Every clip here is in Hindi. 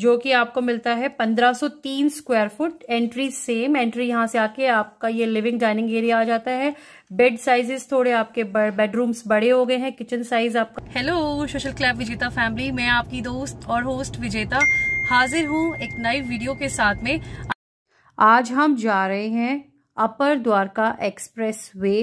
जो कि आपको मिलता है 1503 square foot entry same entry यहां से आके आपका ये लिविंग डाइनिंग एरिया आ जाता है बेड साइजेस थोड़े आपके बेडरूम्स बड़े हो गए हैं किचन साइज आपका हेलो सोशल क्लब विजेता फैमिली मैं आपकी दोस्त और होस्ट विजेता हाजिर हूँ एक नई वीडियो के साथ में आज हम जा रहे हैं upper Dwarka expressway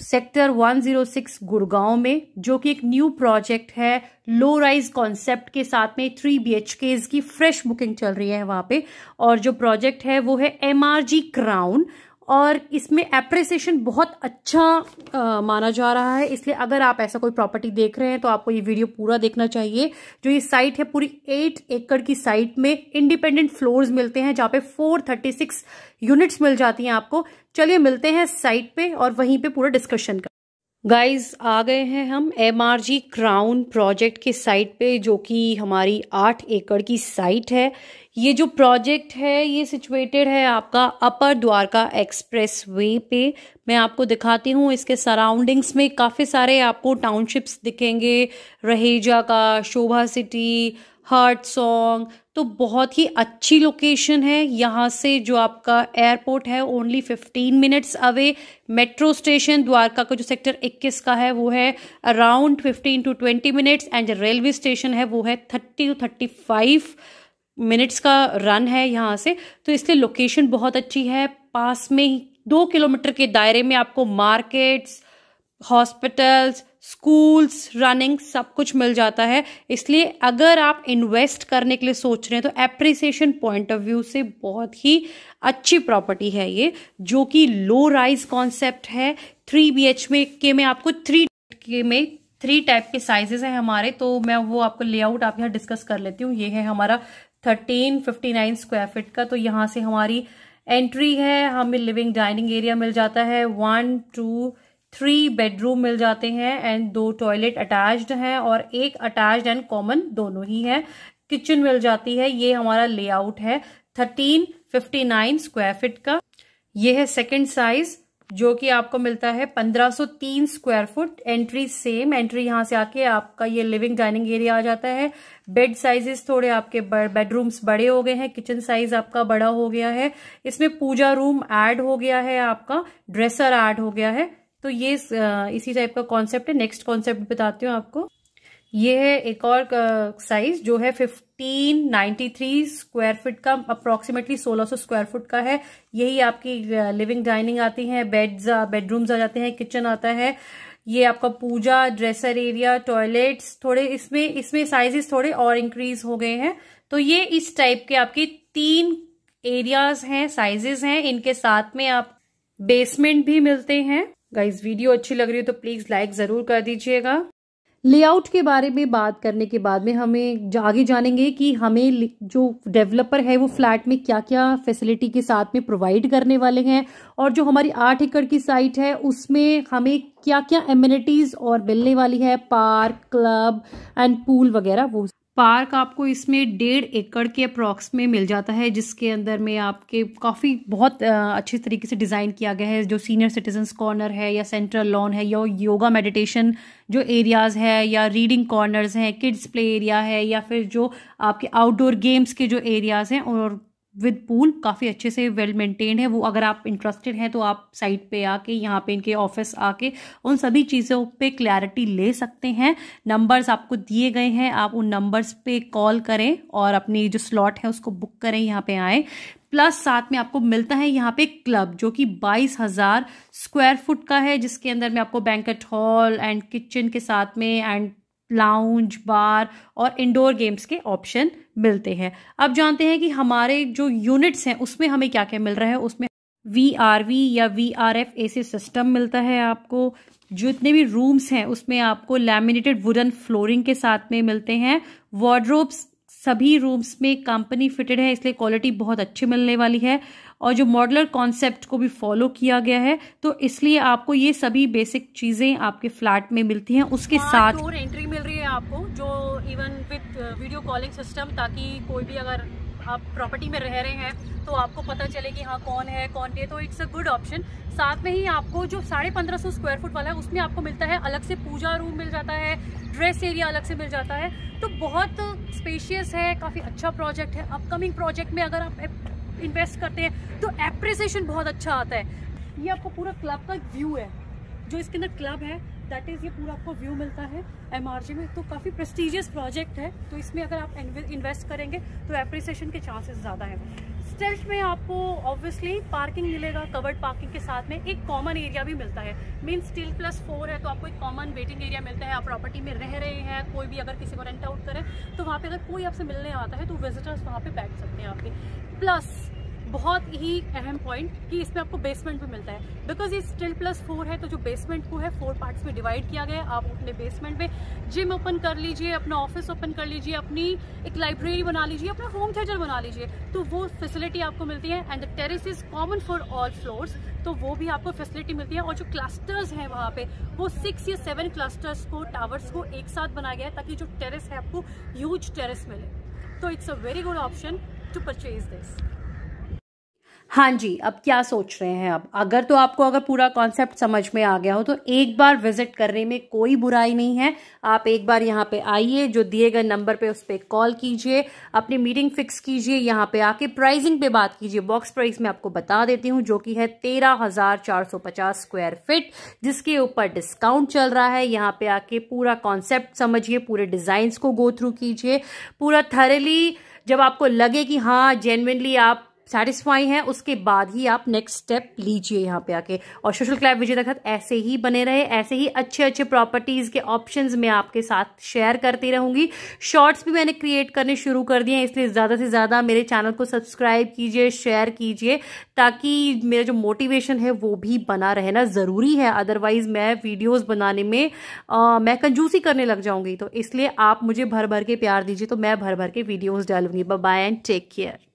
sector 106 Gurgaon में जो कि एक न्यू प्रोजेक्ट है लो राइज कॉन्सेप्ट के साथ में थ्री बी एच केज की फ्रेश बुकिंग चल रही है वहां पे और जो प्रोजेक्ट है वो है एम आर जी क्राउन और इसमें एप्रिसिएशन बहुत अच्छा आ, माना जा रहा है इसलिए अगर आप ऐसा कोई प्रॉपर्टी देख रहे हैं तो आपको ये वीडियो पूरा देखना चाहिए जो ये साइट है पूरी एट एकड़ की साइट में इंडिपेंडेंट फ्लोर्स मिलते हैं जहाँ पे फोर थर्टी सिक्स यूनिट्स मिल जाती हैं आपको चलिए मिलते हैं साइट पे और वहीं पे पूरा डिस्कशन कर गाइस आ गए हैं हम जी क्राउन प्रोजेक्ट के साइट पे जो कि हमारी आठ एकड़ की साइट है ये जो प्रोजेक्ट है ये सिचुएटेड है आपका अपर द्वारका एक्सप्रेस वे पे मैं आपको दिखाती हूँ इसके सराउंडिंग्स में काफ़ी सारे आपको टाउनशिप्स दिखेंगे रहेजा का शोभा सिटी हार्ट सॉन्ग तो बहुत ही अच्छी लोकेशन है यहाँ से जो आपका एयरपोर्ट है only 15 minutes away metro station Dwarka का जो सेक्टर 21 का है वो है around 15 to 20 minutes and railway station है वो है 30 टू 35 मिनट्स का रन है यहाँ से तो इसलिए लोकेशन बहुत अच्छी है पास में ही दो किलोमीटर के दायरे में आपको मार्केट्स हॉस्पिटल्स स्कूल्स रनिंग सब कुछ मिल जाता है इसलिए अगर आप इन्वेस्ट करने के लिए सोच रहे हैं तो एप्रिसिएशन पॉइंट ऑफ व्यू से बहुत ही अच्छी प्रॉपर्टी है ये जो कि लो राइज कॉन्सेप्ट है थ्री बी एच में के में आपको थ्री के में थ्री टाइप के साइजेस हैं हमारे तो मैं वो आपको लेआउट आप यहाँ डिस्कस कर लेती हूँ ये है हमारा thirteen fifty nine square feet का तो यहाँ से हमारी एंट्री है हमें लिविंग डाइनिंग एरिया मिल जाता है वन टू थ्री बेडरूम मिल जाते हैं एंड दो टॉयलेट अटैच्ड हैं और एक अटैच्ड एंड कॉमन दोनों ही है किचन मिल जाती है ये हमारा लेआउट है thirteen fifty nine square feet का ये है सेकेंड साइज जो कि आपको मिलता है 1503 square foot entry same entry यहां से आके आपका ये लिविंग डाइनिंग एरिया आ जाता है बेड साइजेस थोड़े आपके बेडरूम्स बड़े हो गए हैं किचन साइज आपका बड़ा हो गया है इसमें पूजा रूम ऐड हो गया है आपका ड्रेसर ऐड हो गया है तो ये इसी टाइप का कॉन्सेप्ट है नेक्स्ट कॉन्सेप्ट बताती हूँ आपको ये है एक और साइज जो है 1593 स्क्वायर फीट का अप्रोक्सीमेटली 1600 स्क्वायर फुट का है यही आपकी लिविंग डाइनिंग आती है बेड्स बेडरूम्स आ जाते हैं किचन आता है ये आपका पूजा ड्रेसर एरिया टॉयलेट्स थोड़े इसमें इसमें साइजेस थोड़े और इंक्रीज हो गए हैं तो ये इस टाइप के आपके तीन एरियाज हैं साइजेस हैं इनके साथ में आप बेसमेंट भी मिलते हैं गाइज वीडियो अच्छी लग रही हो तो प्लीज लाइक जरूर कर दीजिएगा लेआउट के बारे में बात करने के बाद में हमें आगे जानेंगे कि हमें जो डेवलपर है वो फ्लैट में क्या क्या फैसिलिटी के साथ में प्रोवाइड करने वाले हैं और जो हमारी आठ एकड़ की साइट है उसमें हमें क्या क्या एम्यूनिटीज़ और मिलने वाली है पार्क क्लब एंड पूल वगैरह वो पार्क आपको इसमें डेढ़ एकड़ के अप्रॉक्स में मिल जाता है जिसके अंदर में आपके काफ़ी बहुत अच्छे तरीके से डिज़ाइन किया गया है जो सीनियर सिटीजन्स कॉर्नर है या सेंट्रल लॉन है या योगा मेडिटेशन जो एरियाज़ है या रीडिंग कॉर्नर्स हैं किड्स प्ले एरिया है या फिर जो आपके आउटडोर गेम्स के जो एरियाज़ हैं और विद पूल काफ़ी अच्छे से वेल मेंटेन है वो अगर आप इंटरेस्टेड हैं तो आप साइट पे आके यहाँ पे इनके ऑफिस आके उन सभी चीज़ों पे क्लैरिटी ले सकते हैं नंबर्स आपको दिए गए हैं आप उन नंबर्स पे कॉल करें और अपनी जो स्लॉट है उसको बुक करें यहाँ पे आए प्लस साथ में आपको मिलता है यहाँ पे क्लब जो कि बाईस हज़ार स्क्वायर फुट का है जिसके अंदर में आपको बैंकट हॉल एंड किचन के साथ में एंड लाउंज बार और इंडोर गेम्स के ऑप्शन मिलते हैं अब जानते हैं कि हमारे जो यूनिट्स हैं उसमें हमें क्या क्या मिल रहा है उसमें वी आर वी या V R F C system मिलता है आपको जितने भी रूम्स हैं उसमें आपको लैमिनेटेड वुडन फ्लोरिंग के साथ में मिलते हैं वार्ड्रोब्स सभी रूम्स में कंपनी फिटेड है इसलिए क्वालिटी बहुत अच्छी मिलने वाली है और जो मॉडलर कॉन्सेप्ट को भी फॉलो किया गया है तो इसलिए आपको ये सभी बेसिक चीज़ें आपके फ्लैट में मिलती हैं उसके हाँ, साथ और एंट्री मिल रही है आपको जो even with video calling system ताकि कोई भी अगर आप प्रॉपर्टी में रह रहे हैं तो आपको पता चले कि हाँ कौन है कौन नहीं तो इट्स अ गुड ऑप्शन साथ में ही आपको जो साढ़े पंद्रह सौ स्क्वायर फुट वाला है उसमें आपको मिलता है अलग से पूजा रूम मिल जाता है ड्रेस एरिया अलग से मिल जाता है तो बहुत स्पेशियस है काफ़ी अच्छा प्रोजेक्ट है अपकमिंग प्रोजेक्ट में अगर आप इन्वेस्ट करते हैं तो एप्रिसिएशन बहुत अच्छा आता है ये आपको पूरा क्लब का व्यू है जो इसके अंदर क्लब है दैट इज़ ये पूरा आपको व्यू मिलता है एम में तो काफ़ी प्रेस्टिजियस प्रोजेक्ट है तो इसमें अगर आप इन्वेस्ट करेंगे तो एप्रिसिएशन के चांसेस ज़्यादा हैं स्टेल्ट में आपको ऑब्वियसली पार्किंग मिलेगा कवर्ड पार्किंग के साथ में एक कॉमन एरिया भी मिलता है मीन स्टिल प्लस फोर है तो आपको एक कॉमन वेटिंग एरिया मिलता है आप प्रॉपर्टी में रह रहे हैं कोई भी अगर किसी को रेंट आउट करें तो वहाँ पे अगर कोई आपसे मिलने आता है तो विजिटर्स वहाँ पे बैठ सकते हैं आपके प्लस बहुत ही अहम पॉइंट कि इसमें आपको बेसमेंट भी मिलता है बिकॉज ये स्टिल प्लस फोर है तो जो बेसमेंट को है फोर पार्ट्स में डिवाइड किया गया है आप अपने बेसमेंट में जिम ओपन कर लीजिए अपना ऑफिस ओपन कर लीजिए अपनी एक लाइब्रेरी बना लीजिए अपना होम थिएटर बना लीजिए तो वो फैसिलिटी आपको मिलती है and the terrace is common for all floors तो वो भी आपको फैसिलिटी मिलती है और जो क्लस्टर्स हैं वहाँ पे वो सिक्स या सेवन क्लस्टर्स को टावर्स को एक साथ बनाया गया है ताकि जो टेरिस है आपको ह्यूज टेरिस मिले तो it's a very good option to purchase this हाँ जी अब क्या सोच रहे हैं अब अगर तो आपको अगर पूरा कॉन्सेप्ट समझ में आ गया हो तो एक बार विजिट करने में कोई बुराई नहीं है आप एक बार यहाँ पे आइए जो दिए गए नंबर पे उस पर कॉल कीजिए अपनी मीटिंग फिक्स कीजिए यहाँ पे आके प्राइसिंग पे बात कीजिए बॉक्स प्राइस मैं आपको बता देती हूँ जो कि है तेरह हजार चार सौ पचास स्क्वायर फिट जिसके ऊपर डिस्काउंट चल रहा है यहाँ पे आके पूरा कॉन्सेप्ट समझिए पूरे डिजाइन को गो थ्रू कीजिए पूरा थरली जब आपको लगे कि हाँ जेनविनली आप सेटिस्फाई हैं उसके बाद ही आप नेक्स्ट स्टेप लीजिए यहाँ पे आके और सोशल क्लैब विजय दखत ऐसे ही बने रहे ऐसे ही अच्छे अच्छे प्रॉपर्टीज़ के ऑप्शन मैं आपके साथ शेयर करती रहूंगी शॉर्ट्स भी मैंने क्रिएट करने शुरू कर दिए हैं इसलिए ज़्यादा से ज़्यादा मेरे चैनल को सब्सक्राइब कीजिए शेयर कीजिए ताकि मेरा जो मोटिवेशन है वो भी बना रहना ज़रूरी है अदरवाइज़ मैं वीडियोज़ बनाने में आ, मैं कंजूसी करने लग जाऊंगी तो इसलिए आप मुझे भर भर के प्यार दीजिए तो मैं भर भर के वीडियोज़ डालूंगी बाय एंड टेक केयर